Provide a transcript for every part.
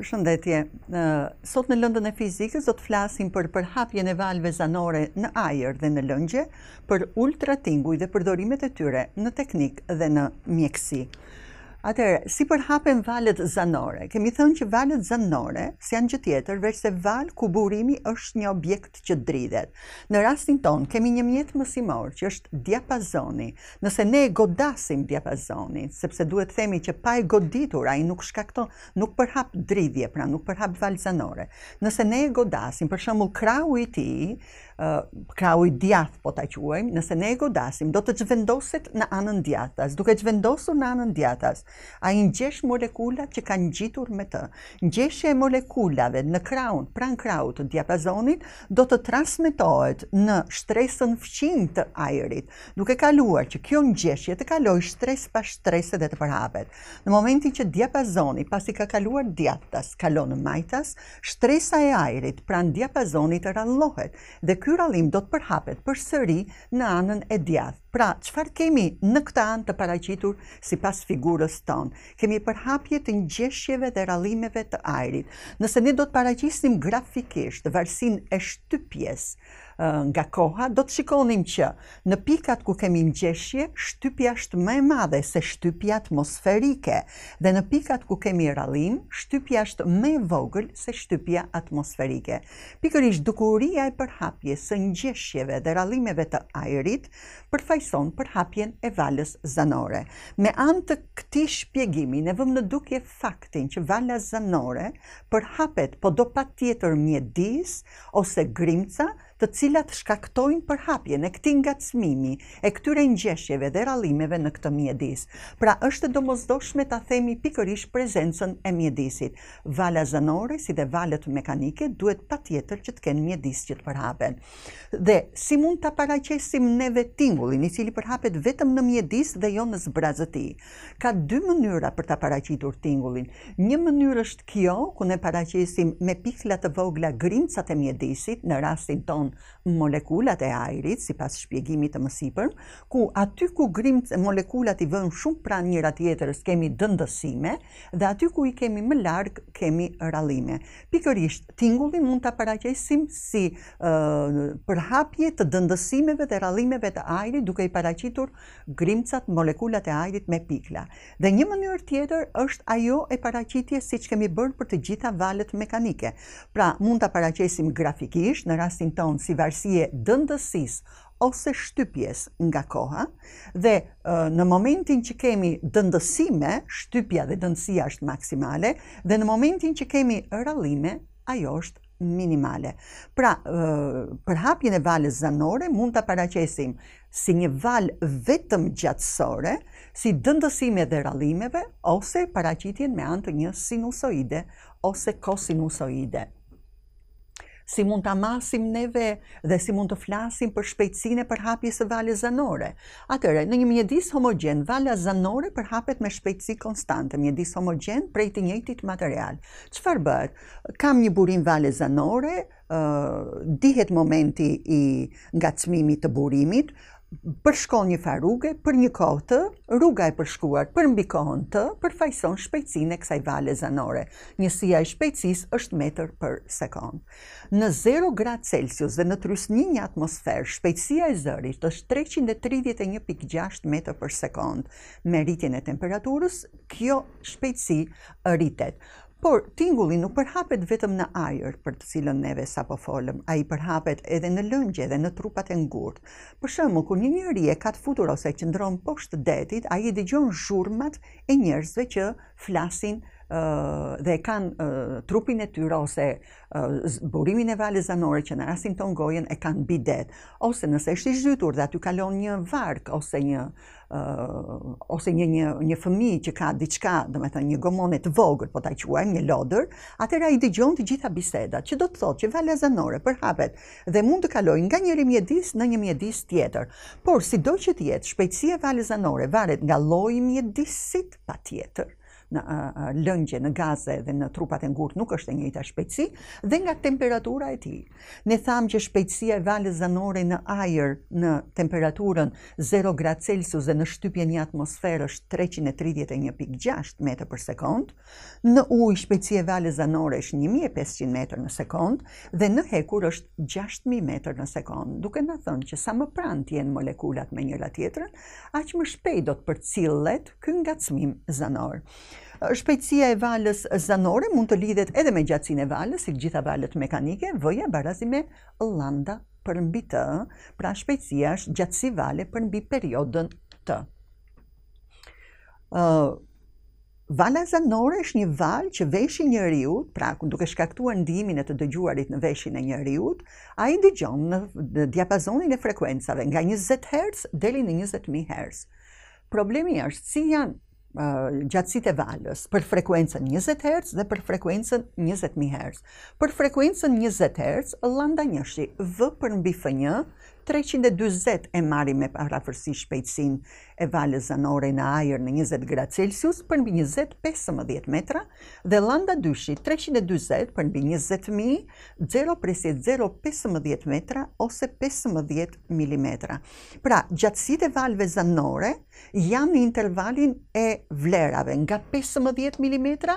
Përshëndetje, sot në lëndën e fizikës do të flasim për përhapje në valve zanore në ajer dhe në lëngje, për ultratinguj dhe përdorimet e tyre në teknik dhe në mjekësi. Atëherë, si përhapen valet zanore? Kemi thënë që valet zanore, si janë që tjetër, veç se val ku burimi është një objekt që dridhet. Në rastin ton kemi një mjet mësimor që është diapazoni. Nëse ne e godasim diapazonin, sepse duhet themi që pa e goditur ai nuk shkakton, nuk përhap dridhje, pra nuk përhap val zanore. Nëse ne e godasim, për shembull krau i tij, krau i djath, po ta quajmë, nëse ne e godasim, do të zhvendoset në anën djathas. Duke zhvendosur në anën djathas, a i ngjesh molekulat që kanë gjitur me të. Ngjeshje e molekulave në kraun, pran kraut të diapazonit, do të transmitohet në shtresën fëqin të ajerit, duke kaluar që kjo ngjeshje të kaloj shtres pa shtrese dhe të përhapet. Në momentin që diapazoni, pasi ka kaluar djathas, kalon majtas, shtresa e ajerit pran diapazonit rallohet dhe Ky rallim do të përhapet përsëri në anën e djathtë Pra, qëfar kemi në këta anë të paracitur si pas figurës tonë? Kemi përhapje të njëshjeve dhe rallimeve të ajrit. Nëse një do të paracisim grafikisht, varsin e shtypjes nga koha, do të shikonim që në pikat ku kemi njëshje, shtypja është me madhe se shtypja atmosferike, dhe në pikat ku kemi rallim, shtypja është me vogël se shtypja atmosferike. Pikër ishtë dukuria e përhapje së njëshjeve dhe rallimeve të ajrit, përfaj vajson për hapjen e valës zanore. Me antë të këti shpjegimi, ne vëmë në duke faktin që vala zanore për hapet po do pa tjetër mjedis ose grimca, të cilat shkaktojnë përhapjen e këtij ngacmimi, e këtyre ngjeshjeve dhe rallimeve në këtë mjedis. Pra është domosdoshme ta themi pikërisht prezencën e mjedisit. Vala zënore si dhe valët mekanike, duhet patjetër që të kenë mjedis që të përhapen. Dhe si mund ta paraqesim në vetimullin i cili përhapet vetëm në mjedis dhe jo në zbrazëti? Ka dy mënyra për ta paraqitur tingullin. Një mënyrë është kjo, ku ne paraqesim me pikla të vogla grimcat e mjedisit në rastin ton molekulat e ajrit, si pas shpjegimit të mësipër, ku aty ku grimt molekulat i vën shumë pra njëra tjetërës kemi dëndësime, dhe aty ku i kemi më largë kemi rallime. Pikërisht, tingulli mund të paraqesim si përhapje të dëndësimeve dhe rallimeve të ajrit, duke i paraqitur grimcat molekulat e ajrit me pikla. Dhe një mënyrë tjetër është ajo e paraqitje si që kemi bërë për të gjitha valet mekanike. Pra, mund të paraqesim grafikisht, në rastin tonë si varsie dëndësis ose shtypjes nga koha, dhe në momentin që kemi dëndësime, shtypja dhe dëndësia është maksimale, dhe në momentin që kemi rallime, ajo është minimale. Pra, për hapjen e valës zanore mund ta paraqesim si një val vetëm gjatësore, si dëndësime dhe rallimeve ose paraqitjen me anë të një sinusoide ose kosinusoide si mund të amasim neve dhe si mund të flasim për shpejtsine për hapjes e valje zanore. Atëre, në një mjedis homogen, vala zanore për me shpejtsi konstante, mjedis homogen prej e të njëtit material. Çfarë bërë? Kam një burim valje zanore, dihet momenti i nga cmimi të burimit, përshkon një farë rrugë për një kohë të, rruga e përshkruar për mbi kohën të, përfaqëson shpejtësinë e kësaj vale zanore. Njësia e shpejtësisë është metër për sekond. Në 0 gradë Celsius dhe në trysni një atmosferë, shpejtësia e zërit është 331.6 metër për sekond. Me rritjen e temperaturës, kjo shpejtësi rritet. Por, tingulli nuk përhapet vetëm në ajër për të cilën neve sa po folëm, a i përhapet edhe në lëngje dhe në trupat e ngurt. Për shëmë, kur një njëri e ka të futur ose që ndronë poshtë detit, a i digjon zhurmat e njerëzve që flasin njërë dhe kanë trupin e tyre ose burimin e valës zanore që në rastin ton gojen e kanë bidet ose nëse është i zhytur dhe aty kalon një vark ose një ose një një një fëmijë që ka diçka, domethënë një gomone të vogël, po ta quajmë një lodër, atëra i dëgjon të gjitha bisedat, që do të thotë që valja zanore përhapet dhe mund të kalojë nga njëri mjedis në një mjedis tjetër. Por sidoqoftë, shpejtësia e valës zanore varet nga lloji i mjedisit patjetër në lëngje, në gaze dhe në trupat e ngurtë nuk është e njëjta shpejtësi dhe nga temperatura e tij. Ne thamë që shpejtësia e valës zanore në ajër në temperaturën 0 gradë Celsius dhe në shtypjen një atmosferë është 331.6 metër për sekond, në ujë shpejtësia e valës zanore është 1500 metër në sekond dhe në hekur është 6000 metër në sekond, duke na thënë që sa më pranë të jenë molekulat me njëra tjetrën, aq më shpejt do të përcillet ky ngacmim zanor. Shpejtësia e valës zanore mund të lidhet edhe me gjatësin e valës, si gjitha valët mekanike, vëja barazi me landa për mbi të, pra shpejtësia është gjatësi vale për mbi periodën të. Vala zanore është një valë që veshin një riut, pra ku duke shkaktuar ndimin e të dëgjuarit në veshin e një riut, a i dëgjon në diapazonin e frekuencave nga 20 Hz dheri në 20.000 Hz. Problemi është si janë gjatësit e valës për frekuencën 20 Hz dhe për frekuencën 20.000 Hz. Për frekuencën 20 Hz, landa njështë vë për në bifë një, 320 e mari me parafërsi shpejtsin e valë zanore në ajer në 20 gradë Celsius për nbi 25 metra dhe landa dyshi 320 për nbi 20.000 zero presje 0,15 metra ose 15 mm. Pra, gjatësit e valve zanore janë në intervalin e vlerave nga 15 mm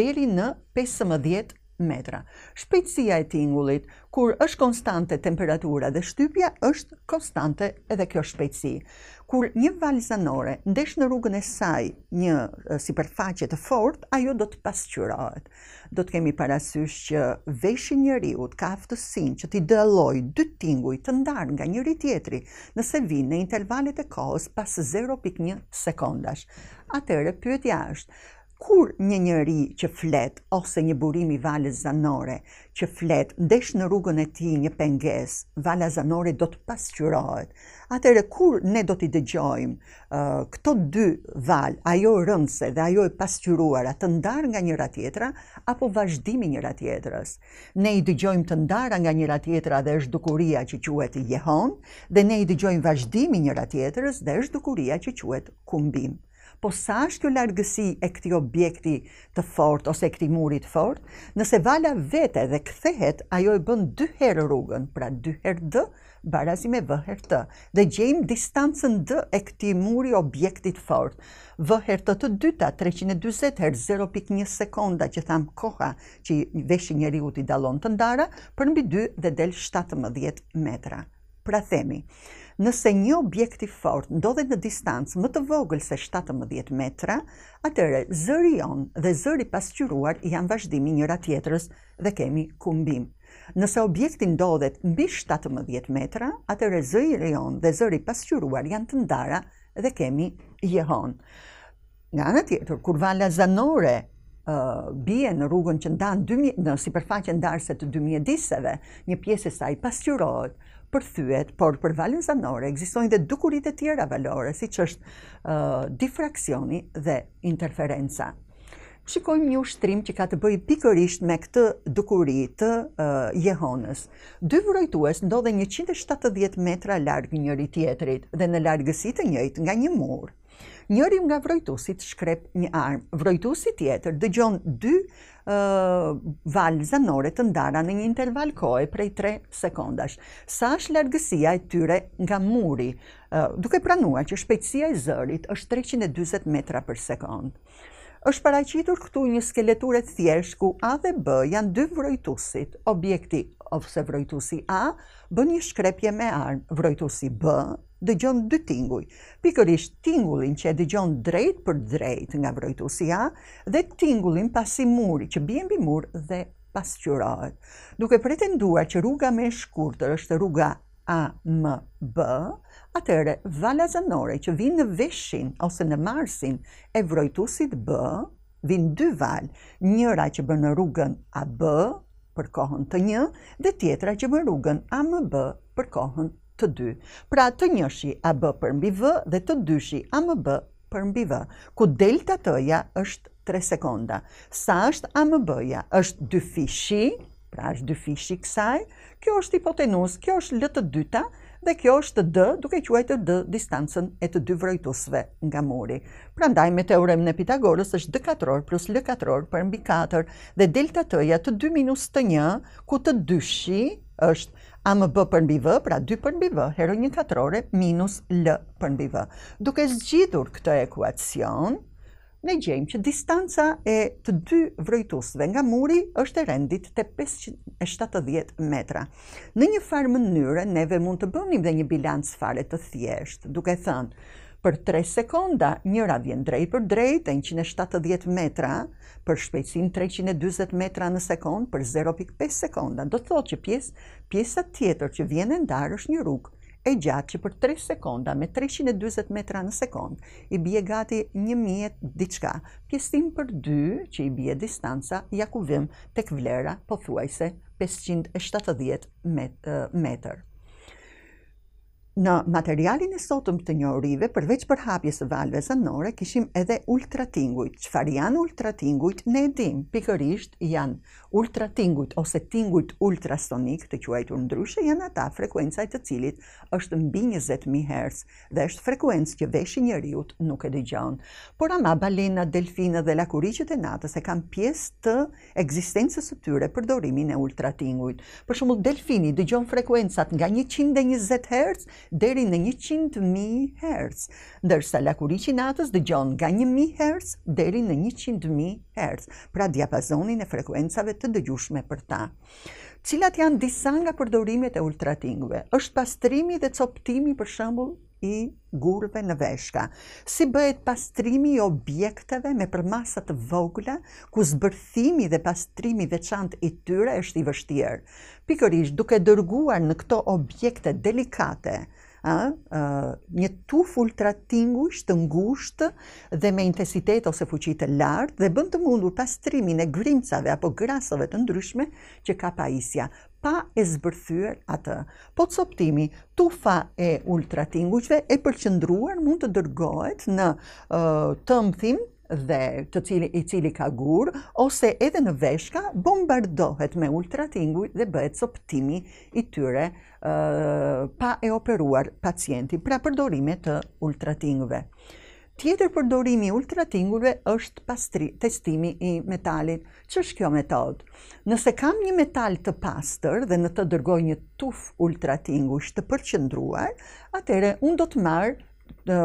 deri në 15 mm metra. Shpejtësia e tingullit, kur është konstante temperatura dhe shtypja, është konstante edhe kjo shpejtësi. Kur një valizanore zanore ndesh në rrugën e saj një si përfaqe të fort, ajo do të pasqyrohet. Do të kemi parasysh që veshin njëriut ka aftësin që t'i dëlloj dy tinguj të ndarë nga njëri tjetri nëse vinë në intervalit e kohës pas 0.1 sekondash. Atere, pyetja është, kur një njëri që flet ose një burim i valës zanore që flet ndesh në rrugën e ti një penges, vala zanore do të pasqyrohet. Atëre kur ne do t'i dëgjojmë uh, këto dy val, ajo rëndse dhe ajo e pasqyruar atë ndar nga njëra tjetra apo vazhdimi njëra tjetrës. Ne i dëgjojmë të ndara nga njëra tjetra dhe është dukuria që quhet Jehon dhe ne i dëgjojmë vazhdimi njëra tjetrës dhe është dukuria që quhet Kumbim po sa është kjo largësi e këti objekti të fort, ose e këti murit fort, nëse vala vete dhe këthehet, ajo e bën dy herë rrugën, pra dy herë dë, barazi me vëherë të, dhe gjejmë distancën dë e këti muri objektit fort. Vëherë të të dyta, 320 herë 0.1 sekonda, që thamë koha që veshë njeri u t'i dalon të ndara, për nëbi dy dhe del 17 metra. Pra themi, Nëse një objekt i fortë ndodhet në distancë më të vogël se 17 metra, atëre zëri jonë dhe zëri pasqyruar janë vazhdimi njëra tjetërës dhe kemi kumbim. Nëse objekti ndodhet mbi 17 metra, atëre zëri jonë dhe zëri pasqyruar janë të ndara dhe kemi jehon. Nga në tjetër, kur vala zanore uh, bie në rrugën që ndanë 2000, në si përfaqe të 2000 diseve, një pjesë e saj pasqyrohet, përthyet, por për valin zanore, egzistojnë dhe dukurit e tjera valore, si që është difraksioni dhe interferenca. Shikojmë një ushtrim që ka të bëjë pikërisht me këtë dukurit të jehonës. Dë vërojtues ndodhe 170 metra largë njëri tjetrit dhe në largësit të njëjt nga një murë njëri nga vrojtusit shkrep një armë. vrojtusit tjetër dëgjon dy valë zanore të ndara në një interval kohë prej 3 sekondash. Sa është largësia e tyre nga muri, duke pranuar që shpejtësia e zërit është 320 metra për sekondë. Është paraqitur këtu një skeleturet thjesht ku A dhe B janë dy vrojtusit, objekti ofse vrojtusi A bën një shkrepje me armë, vrojtusi B dëgjon dy tinguj. Pikërisht tingullin që e dëgjon drejt për drejt nga vrojtusia dhe tingullin pasi muri që bie mbi mur dhe pasqyrohet. Duke pretenduar që rruga më e shkurtër është rruga A M B, atëre vala zanore që vijnë në veshin ose në marsin e vrojtusit B, vin dy val, njëra që bën në rrugën AB për kohën të një dhe tjetra që bën rrugën AMB për kohën të dy. Pra të njëshi a b për mbi v dhe të dyshi a m për mbi v, ku delta t-ja është 3 sekonda. Sa është a ja është 2 fishi, pra është 2 fishi kësaj, kjo është hipotenus, kjo është l të dyta, dhe kjo është d, duke quajtë d distancën e të dy vrojtusve nga muri. Pra ndaj me teoremën e Pitagorës është d katror plus l katror për mbi 4 dhe delta t-ja të 2 minus të 1, ku të dyshi është A më bë për në bivë, pra 2 për në bivë, herë një katrore minus L për në bivë. Duke zgjidhur këtë ekuacion, ne gjejmë që distanca e të dy vrejtusve nga muri është e rendit të 570 metra. Në një farë mënyre, neve mund të bënim dhe një bilancë fare të thjeshtë, duke thënë, për 3 sekonda, njëra vjen drejt për drejt, e 170 metra, për shpejtësin 320 metra në sekond, për 0.5 sekonda. Do të thotë që pjes, pjesat tjetër që vjen e ndarë është një rrugë, e gjatë që për 3 sekonda me 320 metra në sekond i bje gati 1000 diçka. Pjestim për 2 që i bje distanca ja ku vim tek vlera po thuajse 570 metrë në materialin e sotëm të njohurive, përveç për hapjes së valve zanore, kishim edhe ultratingujt. Qëfar janë ultratingujt? Ne dim, pikërisht janë ultratingujt ose tingujt ultrasonik të quajtur ndryshe, janë ata frekuencaj të cilit është mbi 20.000 Hz dhe është frekuencë që i njëriut nuk e dëgjon. Por ama balena, delfina dhe lakuricit e natës e kanë pjesë të egzistencës të tyre për dorimin e ultratingujt. Për shumë, delfini dëgjon frekuencat nga 120 Hz deri në 100.000 Hz, ndërsa lakuriqi natës dëgjon nga 1.000 Hz deri në 100.000 Hz, pra diapazonin e frekuencave të dëgjushme për ta. Cilat janë disa nga përdorimet e ultratingve? Është pastrimi dhe coptimi për shëmbull, i gurve në veshka. Si bëhet pastrimi i objekteve me përmasat të vogla, ku zbërthimi dhe pastrimi veçant i tyre është i vështirë. Pikërish, duke dërguar në këto objekte delikate, a, një tuf ultratingu të ngushtë dhe me intensitet ose fuqi të lartë dhe bën të mundur pastrimin e grimcave apo grasove të ndryshme që ka paisja, pa e zbërthyer atë. Po të soptimi, tufa e ultratingujve e përqëndruar mund të dërgohet në uh, tëmthim dhe të cili, i cili ka gur, ose edhe në veshka bombardohet me ultratingu dhe bëhet soptimi i tyre uh, pa e operuar pacienti, pra përdorime të ultratinguve. Tjetër përdorimi ultratingurve është pastri, testimi i metalit. Që është kjo metod? Nëse kam një metal të pastër dhe në të dërgoj një tuf ultratingush të përqëndruar, atere unë do të marë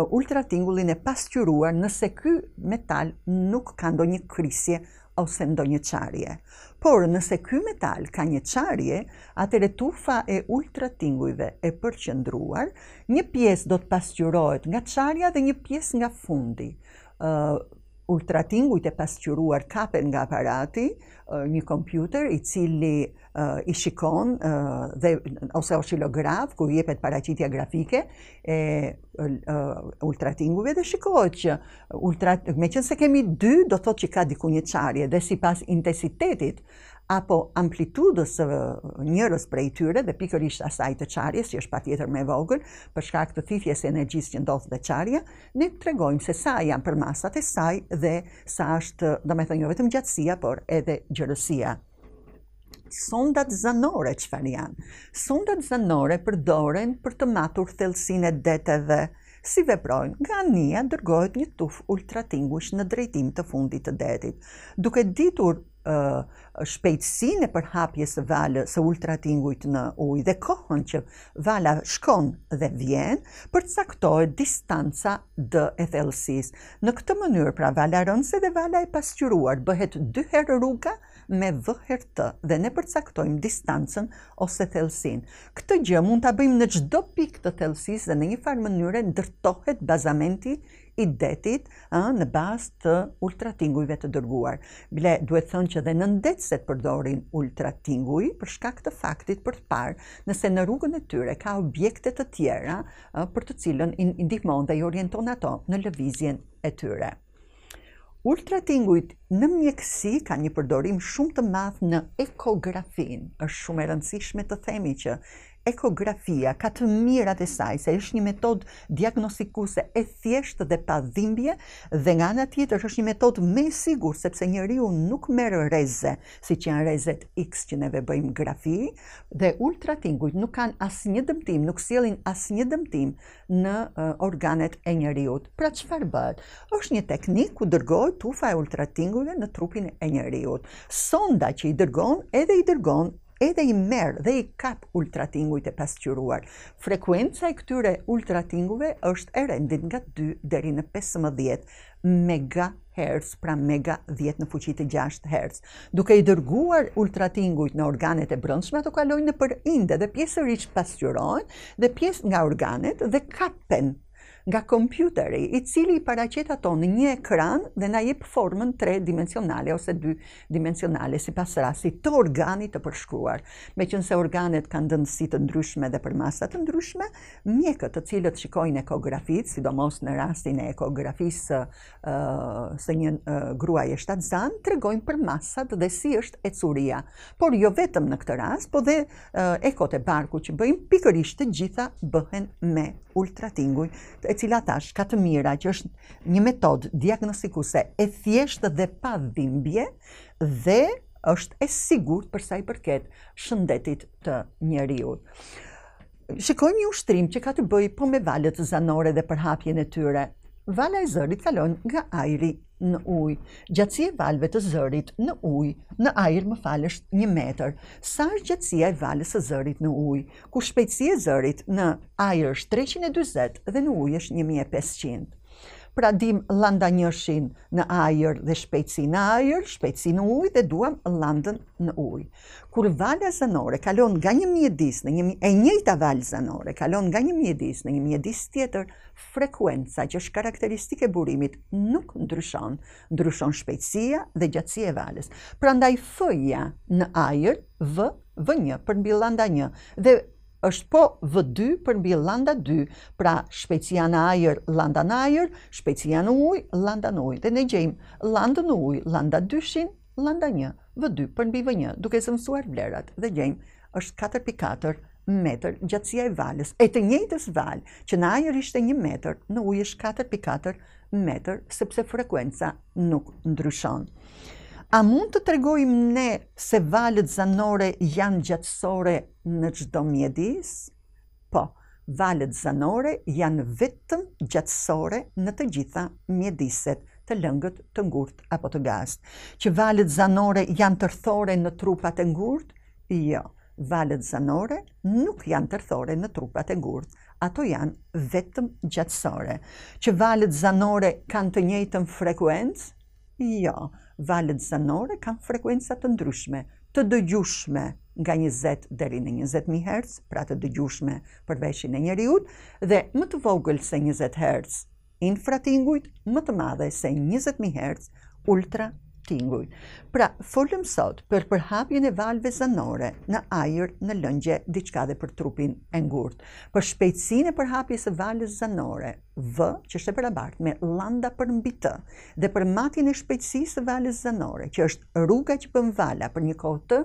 ultratingullin e pasqyruar nëse ky metal nuk ka ndonjë krisje ose ndonjë çarje. Por nëse ky metal ka një çarje, atëre tufa e ultratingujve e përqendruar, një pjesë do të pasqyrohet nga çarja dhe një pjesë nga fundi. ë uh, ultratingujt e pasqyruar kapen nga aparati, uh, një kompjuter i cili i shikon dhe ose oscilograf ku jepet paraqitja grafike e ultratinguve dhe shikohet që ultra meqense kemi dy, do thotë që ka diku një çarje dhe sipas intensitetit apo amplitudës së njërës prej tyre dhe pikërisht asaj të çarjes që është patjetër më e vogël për shkak të thithjes së energjisë që ndodh dhe çarja ne tregojmë se sa janë për masat e saj dhe sa është domethënë jo vetëm gjatësia por edhe gjerësia sondat zanore që farë janë. Sondat zanore përdoren për të matur thelsin e deteve. Si veprojnë, nga njëja dërgojt një tuf ultratingush në drejtim të fundit të detit. Duke ditur shpejtësin e përhapjes së valë së ultratingujt në ujë dhe kohën që vala shkon dhe vjen, përcaktohet distanca dë e thellësis. Në këtë mënyrë, pra vala rënse dhe vala e pasqyruar, bëhet dy herë rruga me dhe herë të dhe ne përcaktojmë distancën ose thellësin. Këtë gjë mund ta bëjmë në çdo pikë të thellësisë dhe në një farë mënyre ndërtohet bazamenti i detit në bas të ultratingujve të dërguar. Ble, duhet thënë që dhe në se të përdorin ultratinguj për shka këtë faktit për të parë nëse në rrugën e tyre ka objekte të tjera për të cilën i ndihmon dhe i orienton ato në lëvizjen e tyre. Ultratingujt në mjekësi ka një përdorim shumë të math në ekografin, është shumë e rëndësishme të themi që ekografia ka të mirat e saj, se është një metod diagnostikuse e thjeshtë dhe pa dhimbje, dhe nga nga tjetër është një metod me sigur, sepse njëri nuk merë reze, si që janë rezet X që neve bëjmë grafi, dhe ultratingujt nuk kanë asë një dëmtim, nuk sielin asë një dëmtim në organet e njëri Pra që farë bëtë? është një teknik ku dërgoj tufa e ultratingujve në trupin e njëri Sonda që i dërgon, edhe i dërgon edhe i merë dhe i kap ultratingujt e pasqyruar. Frekuenca i këtyre ultratingujve është e rendit nga 2 deri në 15 megahertz, pra mega 10 në fuqit e 6 hertz. Duke i dërguar ultratingujt në organet e brëndshme, ato kalojnë në për inde dhe pjesërish pasqyrojnë dhe pjesë nga organet dhe kapen nga kompjuteri i cili i paracet ato në një ekran dhe na jep formën tre dimensionale ose dy dimensionale si pas rasi të organit të përshkruar. Me nëse organet kanë dëndësit të ndryshme dhe për masat të ndryshme, mjekët të cilët shikojnë ekografit, sidomos në rastin e ekografisë së, uh, së një uh, gruaj e shtatë zanë, të regojnë për masat dhe si është e curia. Por jo vetëm në këtë rast, po dhe uh, ekot e barku që bëjmë, pikërisht të gjitha bëhen me ultratinguj, e cila tash ka të mira që është një metodë diagnostikuese e thjeshtë dhe pa dhimbje dhe është e sigurt për sa i përket shëndetit të njeriu. Shikojmë një ushtrim që ka të bëjë po me valët zanore dhe përhapjen e tyre vala e zërit kalon nga ajri në uj. Gjatësia e valve të zërit në uj, në ajr më falësht një meter, sa është gjatësia e valës e zërit në uj, ku shpejtësia e zërit në ajr është 320 dhe në uj është 1500 pra dim landa njëshin në ajer dhe shpejtësi në ajer, shpejtësi në uj dhe duam landën në uj. Kur valja zanore kalon nga një mjedis në një e njëta valja zanore kalon nga një mjedis në një mjedis tjetër, frekuenca që është karakteristike e burimit nuk ndryshon, ndryshon shpejtësia dhe gjatësia e valës. Prandaj f-ja në ajer v v1 për mbi landa 1 dhe është po V2 për mbi landa 2, pra shpecia në ajer, landa në ajer, shpecia në uj, landa në uj. Dhe ne gjejmë landë në uj, landa 200, landa 1, V2 për mbi V1, duke së mësuar vlerat dhe gjejmë është 4.4 meter gjatësia e valës, e të njëjtës valë që në ajer ishte 1 meter, në uj është 4.4 meter, sepse frekuenca nuk ndryshonë. A mund të tregojmë ne se valët zanore janë gjatësore në çdo mjedis? Po, valët zanore janë vetëm gjatësore në të gjitha mjediset të lëngët të ngurtë apo të gazë. Që valët zanore janë të rthore në trupat e ngurtë? Jo, valët zanore nuk janë të rthore në trupat e ngurtë. Ato janë vetëm gjatësore. Që valët zanore kanë të njëjtën frekuencë? Jo valet zanore kanë frekuenca të ndryshme, të dëgjushme nga 20 deri në 20000 Hz, pra të dëgjushme për veshin e njeriut, dhe më të vogël se 20 Hz infratingujt, më të madhe se 20000 Hz ultra tingull. Pra, folëm sot për përhapjën e valve zanore në ajër në lëngje diçka dhe për trupin e ngurt. Për shpejtsin e përhapjës e valve zanore, V, që është e përabart me landa për mbi të, dhe për matin e shpejtësis e valve zanore, që është rruga që pëmvala për një kohë të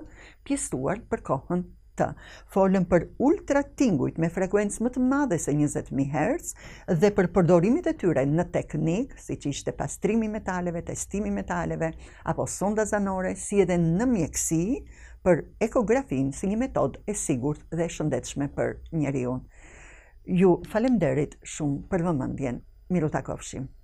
pjestuar për kohën të. Folëm për ultratingujt me frekuencë më të madhe se 20.000 Hz dhe për përdorimit e tyre në teknikë, si që ishte pastrimi metaleve, testimi metaleve, apo sonda zanore, si edhe në mjekësi për ekografin si një metod e sigurt dhe shëndetshme për njeri unë. Ju falemderit shumë për vëmëndjen. Miru takovshim.